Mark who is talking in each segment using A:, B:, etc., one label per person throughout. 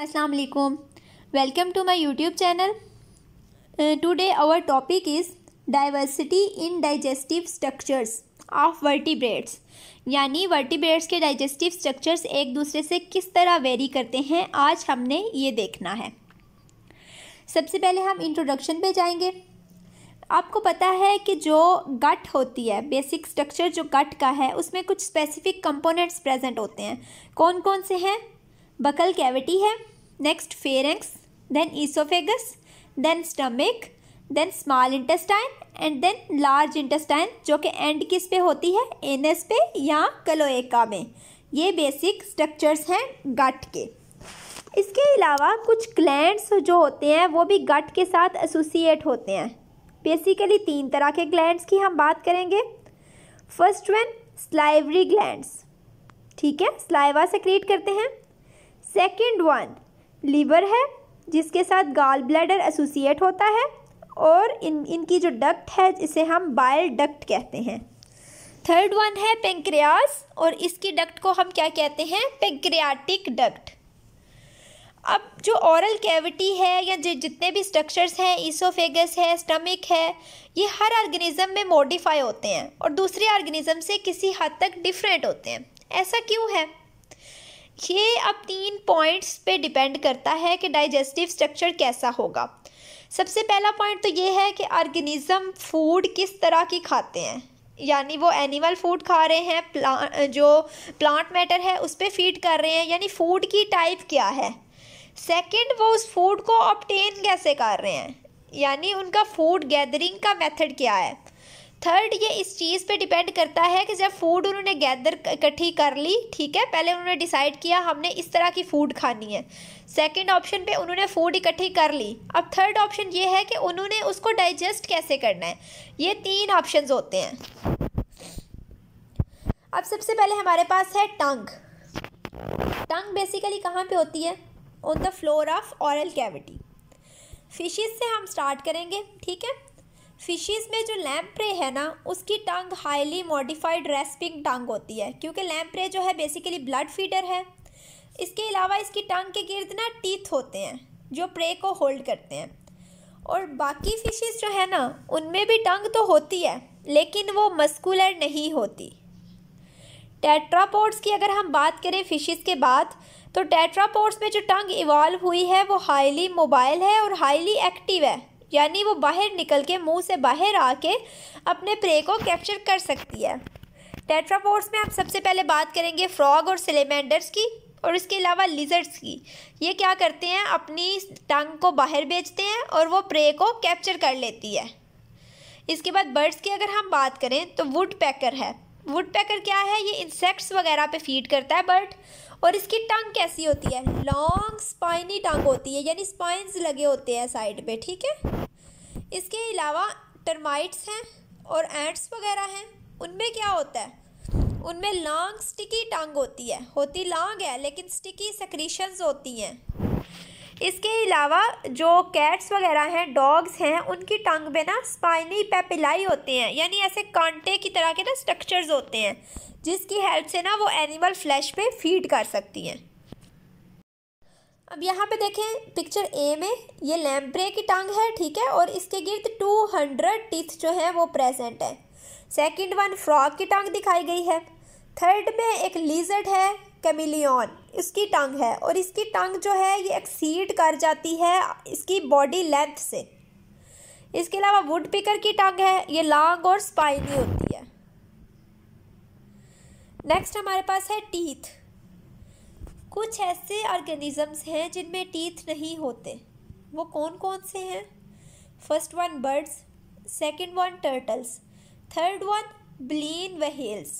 A: अस्सलाम वालेकुम welcome to my YouTube channel today our topic is diversity in digestive structures of vertebrates यानी vertebrates के digestive structures एक दूसरे से किस तरह वेरी करते हैं आज हमने ये देखना है सबसे पहले हम इंट्रोडक्शन पे जाएंगे आपको पता है कि जो गट होती है बेसिक स्ट्रक्चर जो गट का है उसमें कुछ स्पेसिफिक कंपोनेंट्स प्रेजेंट होते हैं कौन कौन से हैं बकल कैविटी है next pharynx then oesophagus then stomach then small intestine and then large intestine जो कि एंड किस पे होती है एनएस पे या कलोएका में ये बेसिक स्ट्रक्चर्स हैं गट के इसके अलावा कुछ ग्लैंड्स जो होते हैं वो भी गट के साथ एसोसिएट होते हैं बेसिकली तीन तरह के ग्लैंड्स की हम बात करेंगे फर्स्ट वन स्लाइवरी ग्लैंड्स ठीक है स्लाइवा क्रिएट करते हैं सेकेंड वन लीवर है जिसके साथ गाल ब्लैडर एसोसिएट होता है और इन इनकी जो डक्ट है इसे हम बाइल डक्ट कहते हैं थर्ड वन है पेंक्रियास और इसकी डक्ट को हम क्या कहते हैं पेंक्रियाटिक डक्ट अब जो ओरल कैविटी है या जो जितने भी स्ट्रक्चर्स हैं ईसोफेगस है स्टमिक है ये हर ऑर्गेनिज्म में मॉडिफाई होते हैं और दूसरे ऑर्गेनिज्म से किसी हद तक डिफरेंट होते हैं ऐसा क्यों है ये अब तीन पॉइंट्स पे डिपेंड करता है कि डाइजेस्टिव स्ट्रक्चर कैसा होगा सबसे पहला पॉइंट तो ये है कि ऑर्गेनिज़म फूड किस तरह की खाते हैं यानी वो एनिमल फूड खा रहे हैं प्ला जो प्लांट मैटर है उस पर फीड कर रहे हैं यानी फूड की टाइप क्या है सेकंड वो उस फूड को ऑप्टेन कैसे कर रहे हैं यानी उनका फूड गैदरिंग का मेथड क्या है थर्ड ये इस चीज़ पे डिपेंड करता है कि जब फूड उन्होंने गैदर इकट्ठी कर ली ठीक है पहले उन्होंने डिसाइड किया हमने इस तरह की फ़ूड खानी है सेकंड ऑप्शन पे उन्होंने फ़ूड इकट्ठी कर ली अब थर्ड ऑप्शन ये है कि उन्होंने उसको डाइजेस्ट कैसे करना है ये तीन ऑप्शन होते हैं अब सबसे पहले हमारे पास है टंग टंग बेसिकली कहाँ पर होती है on the floor of oral cavity fishes से हम स्टार्ट करेंगे ठीक है फिशेस में जो लैम्प प्रे है ना उसकी tongue highly modified rasping tongue होती है क्योंकि लैम्प प्रे जो है बेसिकली ब्लड फीडर है इसके अलावा इसकी टांग के गिर्द ना टीथ होते हैं जो प्रे को होल्ड करते हैं और बाकी फिशेस जो है ना उनमें भी टंग तो होती है लेकिन वो मस्कुलर नहीं होती टेट्रापोड्स की अगर हम बात करें फिशेस के बाद तो टेट्रापोड्स में जो टंग इवॉल्व हुई है वो हाईली मोबाइल है और हाईली एक्टिव है यानी वो बाहर निकल के मुंह से बाहर आके अपने प्रे को कैप्चर कर सकती है टेट्राफोर्स में हम सबसे पहले बात करेंगे फ्रॉग और सिलेमेंडर्स की और इसके अलावा लिजर्ट्स की ये क्या करते हैं अपनी टंग को बाहर भेजते हैं और वो प्रे को कैप्चर कर लेती है इसके बाद बर्ड्स की अगर हम बात करें तो वुड पैकर है वुड पैकर क्या है ये इंसेक्ट्स वगैरह पे फीड करता है बर्ड और इसकी टंग कैसी होती है लॉन्ग स्पाइनी टंग होती है यानी स्पाइंस लगे होते हैं साइड पे ठीक है इसके अलावा टर्माइट्स हैं और एंट्स वगैरह हैं उनमें क्या होता है उनमें लॉन्ग स्टिकी टंग होती है होती लॉन्ग है लेकिन स्टिकी सक्रीशंस होती हैं इसके अलावा जो कैट्स वगैरह हैं डॉग्स हैं उनकी टंग में ना स्पाइनी पेपिलाई होते हैं यानी ऐसे कांटे की तरह के ना स्ट्रक्चर्स होते हैं जिसकी हेल्प से ना वो एनिमल फ्लैश पे फीड कर सकती हैं अब यहाँ पे देखें पिक्चर ए में ये लैम्प्रे की टांग है ठीक है और इसके गिर्द हंड्रेड टीथ जो हैं वो प्रेजेंट है सेकंड वन फ्रॉग की टांग दिखाई गई है थर्ड में एक लीजर्ड है कैमिलियन इसकी टांग है और इसकी टांग जो है ये एक्सीड कर जाती है इसकी बॉडी लेंथ से इसके अलावा वुड पिकर की टांग है ये लॉन्ग और स्पाइनी होती है नेक्स्ट हमारे पास है टीथ कुछ ऐसे ऑर्गेनिजम्स हैं जिनमें टीथ नहीं होते वो कौन कौन से हैं first one birds second one turtles third one baleen whales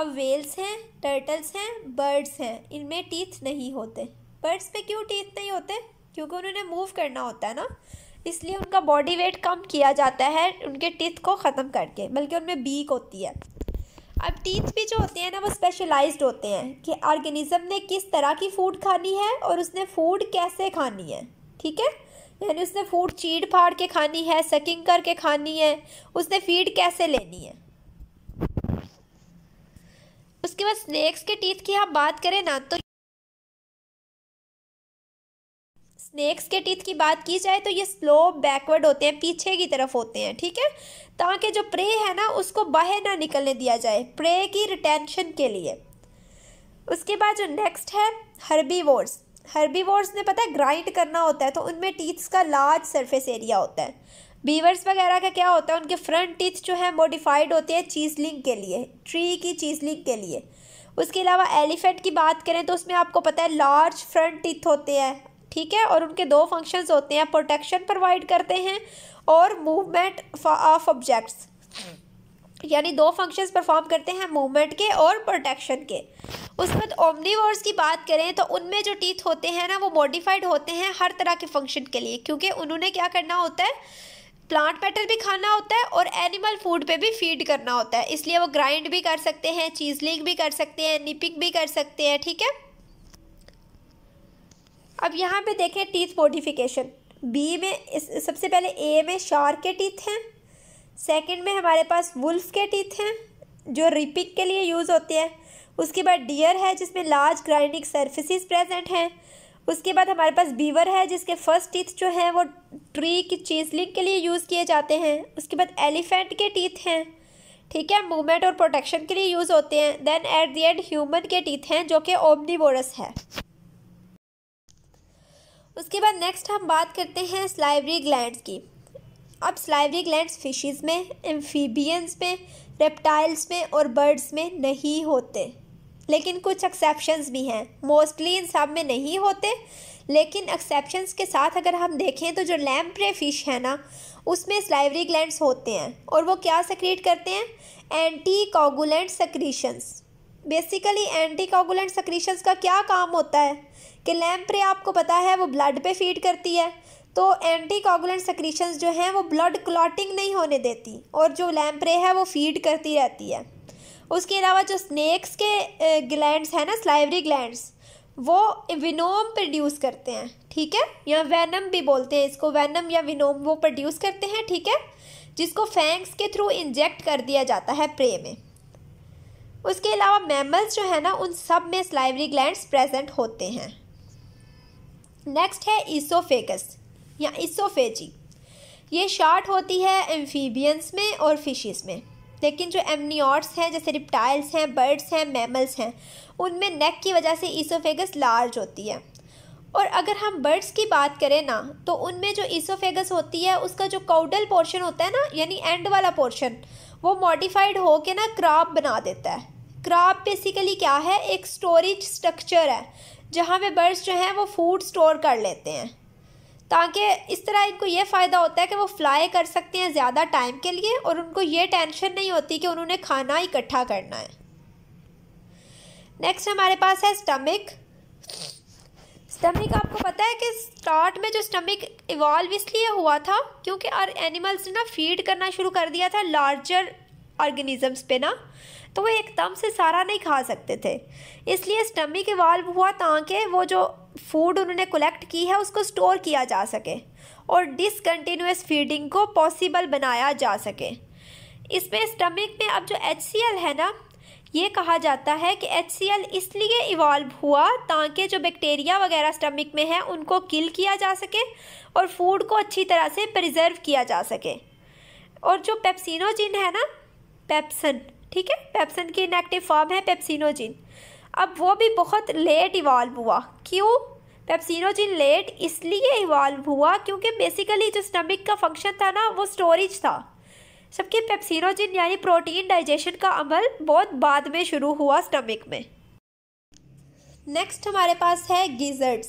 A: अब वेल्स हैं टर्टल्स हैं बर्ड्स हैं इनमें टीथ नहीं होते बर्ड्स पे क्यों टीथ नहीं होते क्योंकि उन्होंने मूव करना होता है ना इसलिए उनका बॉडी वेट कम किया जाता है उनके टीथ को ख़त्म करके बल्कि उनमें बीक होती है अब टीथ भी जो होते हैं ना वो स्पेशलाइज होते हैं कि ऑर्गेनिज्म ने किस तरह की फूड खानी है और उसने फूड कैसे खानी है ठीक है यानी उसने फूड चीड़ फाड़ के खानी है सकिंग करके खानी है उसने फीड कैसे लेनी है उसके बाद स्नैक्स के टीथ की हम बात करें ना तो स्नैक्स के टीथ की बात की जाए तो ये स्लो बैकवर्ड होते हैं पीछे की तरफ होते हैं ठीक है ताकि जो प्रे है ना उसको बाहर ना निकलने दिया जाए प्रे की रिटेंशन के लिए उसके बाद जो नेक्स्ट है हर्बी वोर्स हर्बी वोर्स ने पता है ग्राइंड करना होता है तो उनमें टीथ्स का लार्ज सरफेस एरिया होता है बीवर्स वगैरह का क्या होता है उनके फ्रंट टीथ जो है मॉडिफाइड होते हैं चीजलिंग के लिए ट्री की चीजलिंग के लिए उसके अलावा एलिफेंट की बात करें तो उसमें आपको पता है लार्ज फ्रंट टीथ होते हैं ठीक है और उनके दो फंक्शंस होते हैं प्रोटेक्शन प्रोवाइड करते हैं और मूवमेंट ऑफ ऑब्जेक्ट्स यानी दो फंक्शंस परफॉर्म करते हैं मूवमेंट के और प्रोटेक्शन के उस बाद ओमनीवर्स की बात करें तो उनमें जो टीथ होते हैं ना वो मॉडिफाइड होते हैं हर तरह के फंक्शन के लिए क्योंकि उन्होंने क्या करना होता है प्लांट मैटर भी खाना होता है और एनिमल फूड पे भी फीड करना होता है इसलिए वो ग्राइंड भी कर सकते हैं चीजलिंग भी कर सकते हैं निपिंग भी कर सकते हैं ठीक है अब यहाँ पे देखें टीथ मोडिफिकेशन बी में इस सबसे पहले ए में शार के टीथ हैं सेकंड में हमारे पास वुल्फ के टीथ हैं जो रिपिक के लिए यूज़ होते हैं उसके बाद डियर है जिसमें लार्ज ग्राइंडिंग सर्फिस प्रेजेंट हैं उसके बाद हमारे पास बीवर है जिसके फर्स्ट टीथ जो हैं वो ट्री की चीजलिंग के लिए यूज़ किए जाते हैं उसके बाद एलिफेंट के टीथ हैं ठीक है मूवमेंट और प्रोटेक्शन के लिए यूज़ होते हैं then at the end human के टीथ हैं जो कि ओमनीबोरस है उसके बाद नेक्स्ट हम बात करते हैं स्लाइवरी ग्लैंड्स की अब स्लाइवरी ग्लैंड्स फिशेस में एम्फीबियंस में रेप्टाइल्स में और बर्ड्स में नहीं होते लेकिन कुछ एक्सेप्शंस भी हैं मोस्टली इन सब में नहीं होते लेकिन एक्सेप्शंस के साथ अगर हम देखें तो जो लैम्प्रे फिश है ना उसमें स्लाइवरी ग्लैंड्स होते हैं और वो क्या सक्रिएट करते हैं anticoagulant secretions basically anticoagulant secretions का क्या काम होता है कि लैम्प्रे आपको पता है वो ब्लड पे फीड करती है तो एंटी कॉगुलेंट सक्रीशंस जो हैं वो ब्लड क्लॉटिंग नहीं होने देती और जो लैम्प्रे है वो फीड करती रहती है उसके अलावा जो स्नैक्स के ग्लैंड्स हैं ना स्लाइवरी ग्लैंड्स वो विनोम प्रोड्यूस करते हैं ठीक है या वैनम भी बोलते हैं इसको वैनम या विनोम वो प्रोड्यूस करते हैं ठीक है जिसको फैंक्स के थ्रू इंजेक्ट कर दिया जाता है प्रे में उसके अलावा मैमल्स जो है ना उन सब में स्लाइवरी ग्लैंड्स प्रेजेंट होते हैं नेक्स्ट है ईसोफेगस या ईसोफेजी ये शार्ट होती है एम्फीबियंस में और फिशेस में लेकिन जो एमनियॉर्ट्स हैं जैसे रिप्टाइल्स हैं बर्ड्स हैं मैमल्स हैं उनमें नेक की वजह से ईसोफेगस लार्ज होती है और अगर हम बर्ड्स की बात करें ना तो उनमें जो ईसोफेगस होती है उसका जो काउडल पोर्शन होता है ना यानी एंड वाला पोर्शन वो मॉडिफाइड होके ना क्राप बना देता है क्राप बेसिकली क्या है एक स्टोरेज स्ट्रक्चर है जहाँ पे बर्ड्स जो हैं वो फूड स्टोर कर लेते हैं ताकि इस तरह इनको ये फ़ायदा होता है कि वो फ्लाई कर सकते हैं ज़्यादा टाइम के लिए और उनको ये टेंशन नहीं होती कि उन्होंने खाना इकट्ठा करना है नेक्स्ट हमारे पास है स्टमक स्टमिक आपको पता है कि स्टार्ट में जो स्टमिक इवॉल्व इसलिए हुआ था क्योंकि और एनिमल्स ने ना फीड करना शुरू कर दिया था लार्जर ऑर्गेनिजम्स पे ना तो वो एकदम से सारा नहीं खा सकते थे इसलिए स्टमिक इवॉल्व हुआ ताकि वो जो फूड उन्होंने कलेक्ट की है उसको स्टोर किया जा सके और डिसकन्टीन्यूस फीडिंग को पॉसिबल बनाया जा सके इसमें स्टमिक में अब जो एच है ना ये कहा जाता है कि एच इसलिए इवॉल्व हुआ ताकि जो बैक्टीरिया वगैरह स्टमिक में है उनको किल किया जा सके और फूड को अच्छी तरह से प्रिजर्व किया जा सके और जो पेप्सिनोजिन है ना पेप्सन ठीक है पेप्सन की इनएक्टिव फॉर्म है पेप्सिनोजिन अब वो भी बहुत लेट इवॉल्व हुआ क्यों पेप्सिनोजिन लेट इसलिए इवॉल्व हुआ क्योंकि बेसिकली जो स्टमिक का फंक्शन था ना वो स्टोरेज था जबकि पेप्सिनोजिन यानी प्रोटीन डाइजेशन का अमल बहुत बाद में शुरू हुआ स्टमक में नेक्स्ट हमारे पास है गिजर्ड्स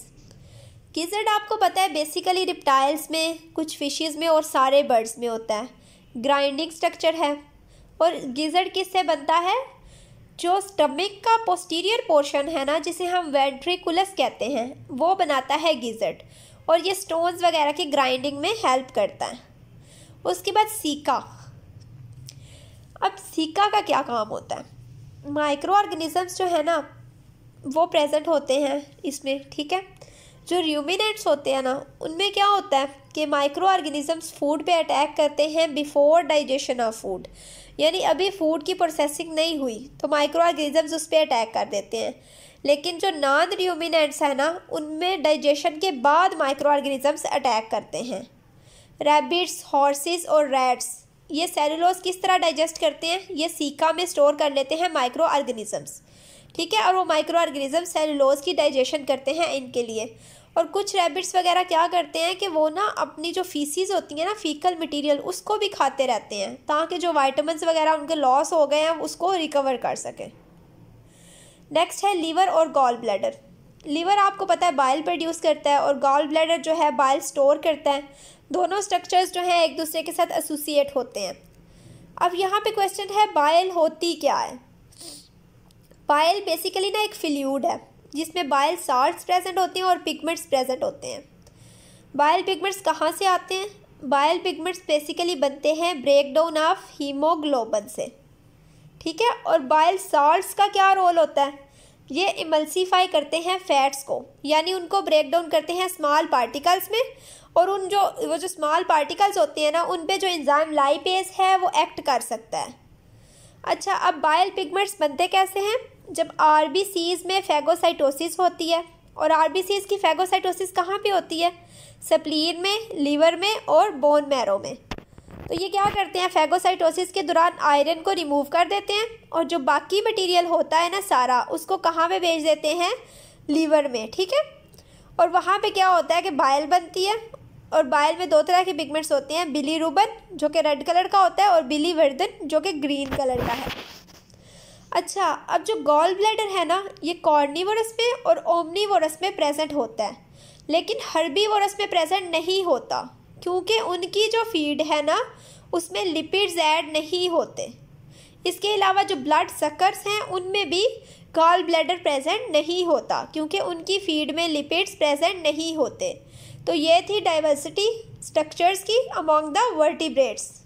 A: गिजर्ड आपको पता है बेसिकली रिप्टाइल्स में कुछ फिशेस में और सारे बर्ड्स में होता है ग्राइंडिंग स्ट्रक्चर है और गिजर्ड किससे बनता है जो स्टमक का पोस्टीरियर पोर्शन है ना जिसे हम वेंट्रिकुलस कहते हैं वो बनाता है गिजर्ड और ये स्टोन्स वगैरह की ग्राइंडिंग में हेल्प करता है उसके बाद सीका अब सिक्का का क्या काम होता है माइक्रो ऑर्गेनिजम्स जो है ना वो प्रेजेंट होते हैं इसमें ठीक है जो र्यूमिनेट्स होते हैं ना उनमें क्या होता है कि माइक्रो ऑर्गेनिजम्स फूड पे अटैक करते हैं बिफोर डाइजेशन ऑफ फूड यानी अभी फूड की प्रोसेसिंग नहीं हुई तो माइक्रो ऑर्गेनिजम्स उस पर अटैक कर देते हैं लेकिन जो नॉन र्यूमिनेट्स हैं ना उनमें डाइजेशन के बाद माइक्रो ऑर्गेनिजम्स अटैक करते हैं रैबिट्स हॉर्सेस और रैट्स ये सेलुलोज किस तरह डाइजेस्ट करते हैं ये सीका में स्टोर कर लेते हैं माइक्रो ऑर्गेनिजम्स ठीक है और वो माइक्रो ऑर्गेनिज्म सेलुलोज की डाइजेशन करते हैं इनके लिए और कुछ रैबिट्स वगैरह क्या करते हैं कि वो ना अपनी जो फीसीज होती है ना फीकल मटेरियल उसको भी खाते रहते हैं ताकि जो वाइटमिन वगैरह उनके लॉस हो गए हैं उसको रिकवर कर सकें नेक्स्ट है लीवर और गॉल ब्लैडर लीवर आपको पता है बाइल प्रोड्यूस करता है और गॉल ब्लैडर जो है बाइल स्टोर करता है दोनों स्ट्रक्चर्स जो हैं एक दूसरे के साथ एसोसिएट होते हैं अब यहाँ पे क्वेश्चन है बायल होती क्या है बायल बेसिकली ना एक फिल्यूड है जिसमें बायल साल्ट प्रेजेंट होते हैं और पिगमेंट्स प्रेजेंट होते हैं बायल पिगमेंट्स कहाँ से आते हैं बायल पिगमेंट्स बेसिकली बनते हैं ब्रेक डाउन ऑफ हीमोग्लोबन से ठीक है और बायल साल्ट्स का क्या रोल होता है ये इमल्सीफाई करते हैं फैट्स को यानी उनको ब्रेक डाउन करते हैं स्मॉल पार्टिकल्स में और उन जो वो जो स्मॉल पार्टिकल्स होते हैं ना उन पे जो इंज़ाम लाइपेज है वो एक्ट कर सकता है अच्छा अब बायल पिगमेंट्स बनते कैसे हैं जब आर में फैगोसाइटोसिस होती है और आर की फैगोसाइटोसिस कहाँ पर होती है सप्लीन में लीवर में और बोन मैरो में तो ये क्या करते हैं फेगोसाइटोसिस के दौरान आयरन को रिमूव कर देते हैं और जो बाकी मटेरियल होता है ना सारा उसको कहाँ पे भेज देते हैं लीवर में ठीक है और वहाँ पे क्या होता है कि बायल बनती है और बायल में दो तरह के पिगमेंट्स होते हैं बिली रूबन जो कि रेड कलर का होता है और बिली वर्दन जो कि ग्रीन कलर का है अच्छा अब जो गॉल ब्लैडर है ना ये कॉर्निवोरस में और ओमनीवोरस में प्रेजेंट होता है लेकिन हर्बीवोरस में प्रेजेंट नहीं होता क्योंकि उनकी जो फीड है ना उसमें लिपिड्स ऐड नहीं होते इसके अलावा जो ब्लड सकर्स हैं उनमें भी गॉल ब्लैडर प्रेजेंट नहीं होता क्योंकि उनकी फीड में लिपिड्स प्रेजेंट नहीं होते तो ये थी डाइवर्सिटी स्ट्रक्चर्स की अमोंग द वर्टिब्रेट्स